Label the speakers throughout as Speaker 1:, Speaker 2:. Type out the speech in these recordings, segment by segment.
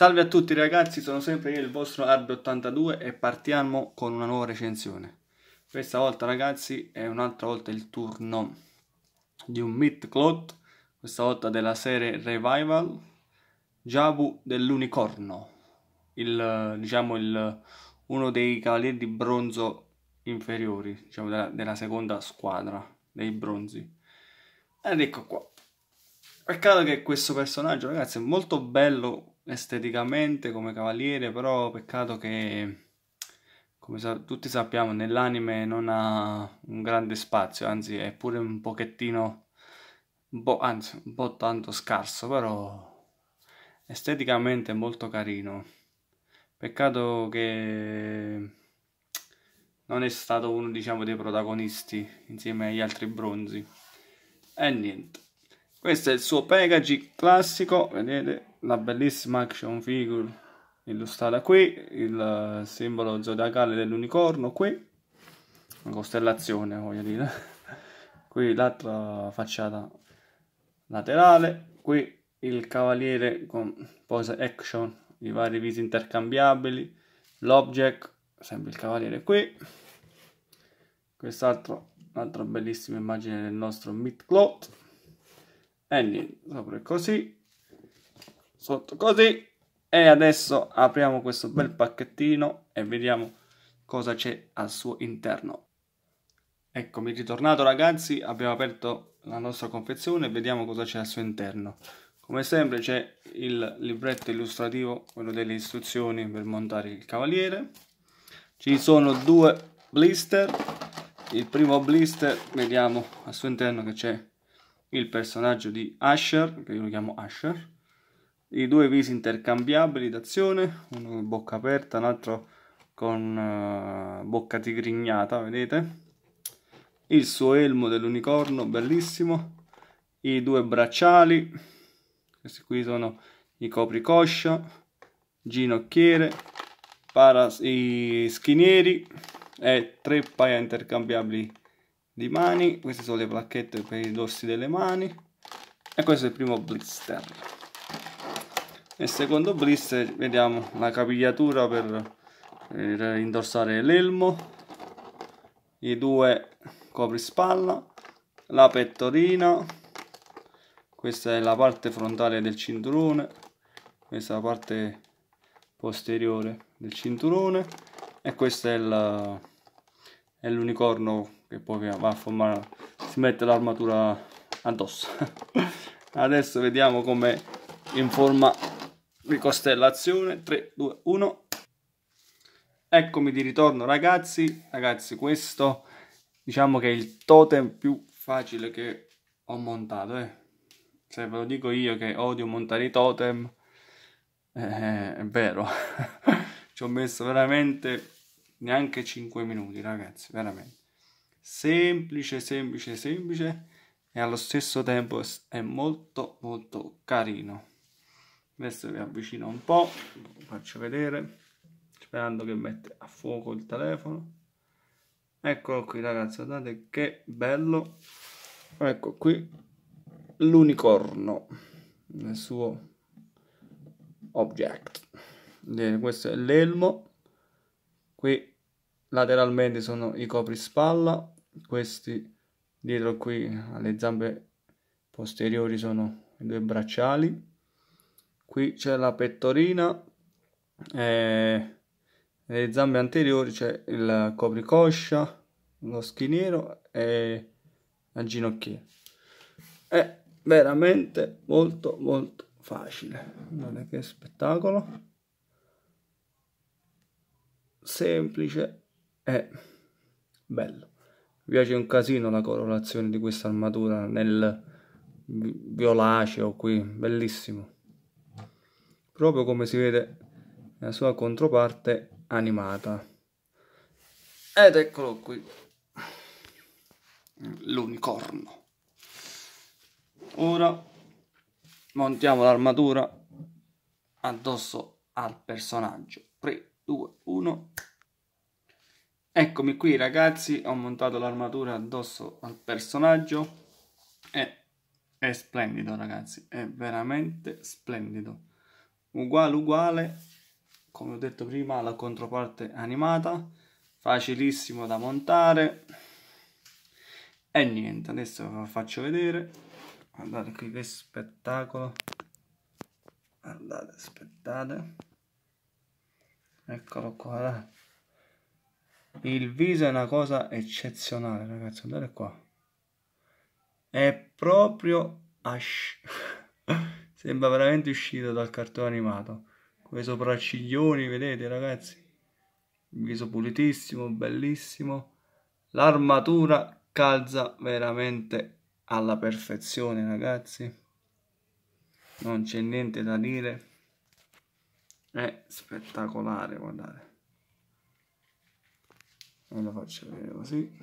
Speaker 1: Salve a tutti ragazzi, sono sempre io il vostro arby 82 e partiamo con una nuova recensione. Questa volta ragazzi è un'altra volta il turno di un Meat Cloth, questa volta della serie Revival, Jabu dell'Unicorno, il, diciamo il, uno dei cavalieri di bronzo inferiori, diciamo della, della seconda squadra dei bronzi. Ed ecco qua. Peccato che questo personaggio ragazzi è molto bello esteticamente come cavaliere, però peccato che, come sa tutti sappiamo, nell'anime non ha un grande spazio, anzi è pure un pochettino, un anzi un po' tanto scarso, però esteticamente è molto carino. Peccato che non è stato uno diciamo dei protagonisti insieme agli altri bronzi. E niente. Questo è il suo packaging classico, vedete la bellissima action figure illustrata qui, il simbolo zodiacale dell'unicorno qui, una costellazione voglio dire, qui l'altra facciata laterale, qui il cavaliere con pose action, i vari visi intercambiabili, l'object, sempre il cavaliere qui, quest'altro, un'altra bellissima immagine del nostro Midcloth e niente sopra così sotto così e adesso apriamo questo bel pacchettino e vediamo cosa c'è al suo interno eccomi ritornato ragazzi abbiamo aperto la nostra confezione e vediamo cosa c'è al suo interno come sempre c'è il libretto illustrativo quello delle istruzioni per montare il cavaliere ci sono due blister il primo blister vediamo al suo interno che c'è il personaggio di Asher, che io lo chiamo Asher, i due visi intercambiabili d'azione, uno con bocca aperta, un altro con uh, bocca tigrignata, vedete? Il suo elmo dell'unicorno, bellissimo, i due bracciali, questi qui sono i copricoscia, ginocchiere, para, i schinieri e tre paia intercambiabili di mani, queste sono le placchette per i dorsi delle mani e questo è il primo blister. Nel secondo blister vediamo la capigliatura per, per indossare l'elmo, i due coprispalla, la pettorina, questa è la parte frontale del cinturone, questa è la parte posteriore del cinturone e questo è l'unicorno che poi va a formare si mette l'armatura addosso adesso vediamo come in forma di costellazione 3 2 1 eccomi di ritorno ragazzi ragazzi questo diciamo che è il totem più facile che ho montato eh. se ve lo dico io che odio montare i totem eh, è vero ci ho messo veramente neanche 5 minuti ragazzi veramente semplice, semplice, semplice e allo stesso tempo è molto molto carino. Adesso vi avvicino un po', faccio vedere, sperando che mette a fuoco il telefono. Eccolo qui ragazzi, guardate che bello. Ecco qui l'unicorno, nel suo object. Questo è l'elmo, qui lateralmente sono i coprispalla, questi dietro qui alle zampe posteriori sono i due bracciali, qui c'è la pettorina, eh, nelle zampe anteriori c'è il copricoscia, lo schiniero e la ginocchia. È veramente molto molto facile, guarda che spettacolo, semplice è eh, bello. Mi piace un casino la colorazione di questa armatura nel violaceo qui, bellissimo. Proprio come si vede la sua controparte animata. Ed eccolo qui. L'unicorno. Ora montiamo l'armatura addosso al personaggio. 3, 2, 1... Eccomi qui ragazzi, ho montato l'armatura addosso al personaggio e è splendido ragazzi, è veramente splendido. Uguale uguale, come ho detto prima, la controparte animata, facilissimo da montare. E niente, adesso ve lo faccio vedere. Guardate qui che spettacolo. Guardate, aspettate. Eccolo qua, guardate il viso è una cosa eccezionale, ragazzi. Guardate qua. È proprio ash. Sembra veramente uscito dal cartone animato. Quei sopracciglioni, vedete, ragazzi? Il viso pulitissimo, bellissimo. L'armatura calza veramente alla perfezione, ragazzi. Non c'è niente da dire. È spettacolare, guardate e lo faccio vedere così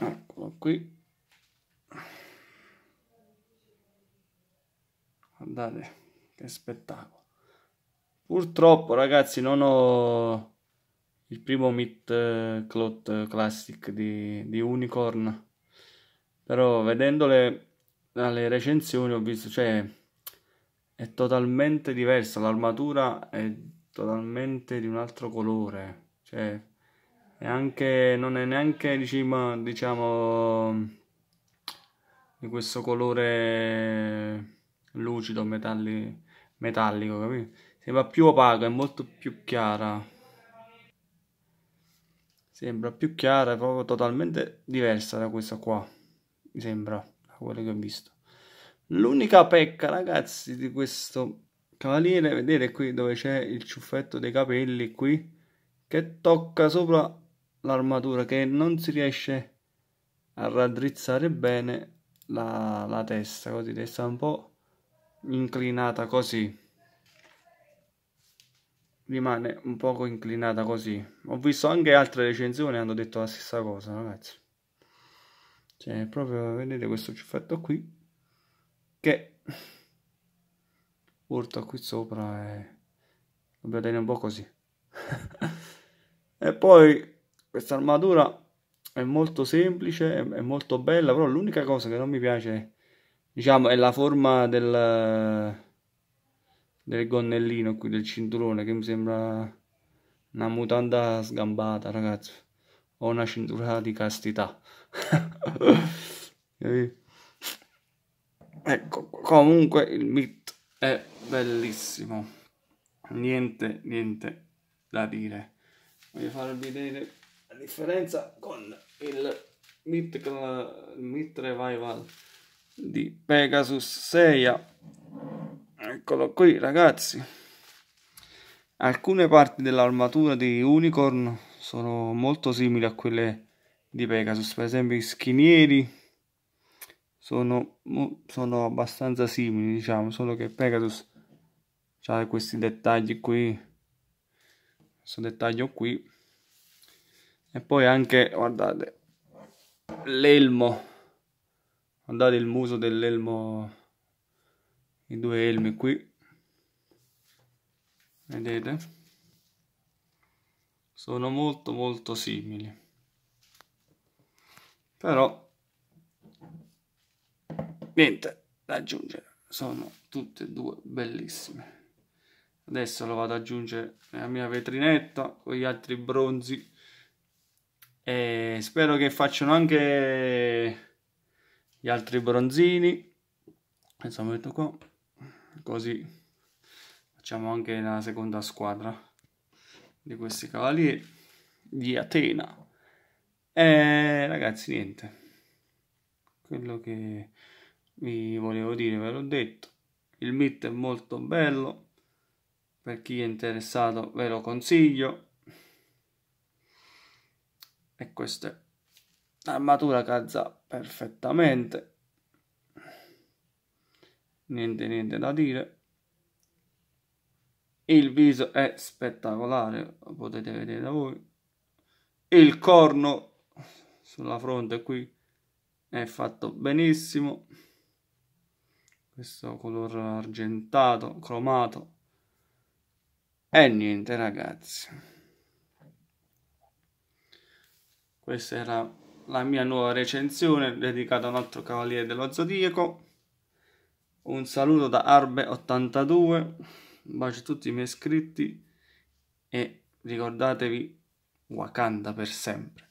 Speaker 1: eccolo qui guardate che spettacolo purtroppo ragazzi non ho il primo Meat eh, Cloth Classic di, di Unicorn però vedendole dalle recensioni ho visto, cioè è totalmente diversa, l'armatura è totalmente di un altro colore, cioè è anche, non è neanche diciamo, diciamo di questo colore lucido, metalli, metallico, capito? Sembra più opaca, è molto più chiara. Sembra più chiara, è proprio totalmente diversa da questa qua, mi sembra quello che ho visto. L'unica pecca, ragazzi, di questo cavaliere, vedete qui dove c'è il ciuffetto dei capelli, qui, che tocca sopra l'armatura, che non si riesce a raddrizzare bene la, la testa, così, testa un po' inclinata così. Rimane un poco inclinata così. Ho visto anche altre recensioni hanno detto la stessa cosa, ragazzi cioè proprio vedete questo ciuffetto qui che urta qui sopra e dobbiamo tenere un po' così e poi questa armatura è molto semplice è molto bella però l'unica cosa che non mi piace diciamo è la forma del del gonnellino qui del cinturone che mi sembra una mutanda sgambata ragazzi ho una cintura di castità. ecco, comunque il beat è bellissimo. Niente, niente da dire. Voglio farvi vedere la differenza con il Meat, Meat Revival di Pegasus 6. Eccolo qui, ragazzi. Alcune parti dell'armatura di Unicorn sono molto simili a quelle di Pegasus per esempio i schinieri sono, sono abbastanza simili diciamo solo che Pegasus ha questi dettagli qui questo dettaglio qui e poi anche guardate l'elmo guardate il muso dell'elmo i due elmi qui vedete sono molto molto simili però niente da aggiungere sono tutte e due bellissime adesso lo vado ad aggiungere nella mia vetrinetta con gli altri bronzi e spero che facciano anche gli altri bronzini insomma metto qua così facciamo anche la seconda squadra di questi cavalieri di Atena. E eh, ragazzi, niente. Quello che vi volevo dire ve l'ho detto. Il MIT è molto bello. Per chi è interessato ve lo consiglio. E questa è l'armatura calza perfettamente. Niente niente da dire il viso è spettacolare, lo potete vedere da voi. Il corno sulla fronte qui è fatto benissimo. Questo color argentato, cromato. E niente ragazzi. Questa era la mia nuova recensione dedicata a un altro cavaliere dello zodiaco. Un saluto da Arbe82. Un bacio a tutti i miei iscritti e ricordatevi Wakanda per sempre.